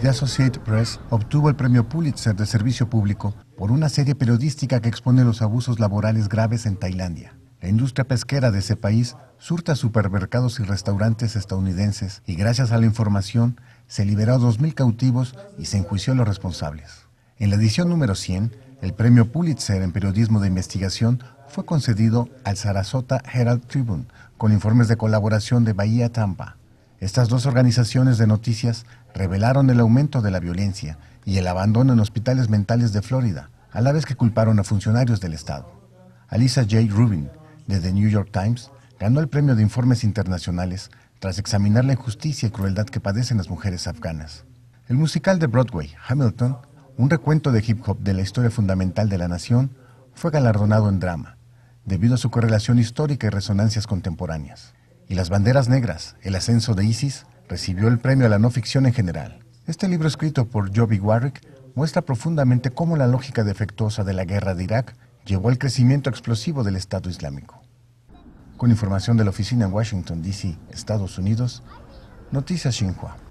The Associated Press obtuvo el premio Pulitzer de Servicio Público por una serie periodística que expone los abusos laborales graves en Tailandia. La industria pesquera de ese país surta supermercados y restaurantes estadounidenses y gracias a la información se liberó a 2.000 cautivos y se enjuició a los responsables. En la edición número 100, el premio Pulitzer en periodismo de investigación fue concedido al Sarasota Herald Tribune con informes de colaboración de Bahía Tampa. Estas dos organizaciones de noticias revelaron el aumento de la violencia y el abandono en hospitales mentales de Florida, a la vez que culparon a funcionarios del Estado. Alisa J. Rubin, de The New York Times, ganó el premio de informes internacionales tras examinar la injusticia y crueldad que padecen las mujeres afganas. El musical de Broadway, Hamilton, un recuento de hip hop de la historia fundamental de la nación, fue galardonado en drama, debido a su correlación histórica y resonancias contemporáneas y Las banderas negras, el ascenso de ISIS, recibió el premio a la no ficción en general. Este libro escrito por Joby Warwick muestra profundamente cómo la lógica defectuosa de la guerra de Irak llevó al crecimiento explosivo del Estado Islámico. Con información de la oficina en Washington, D.C., Estados Unidos, Noticias Xinhua.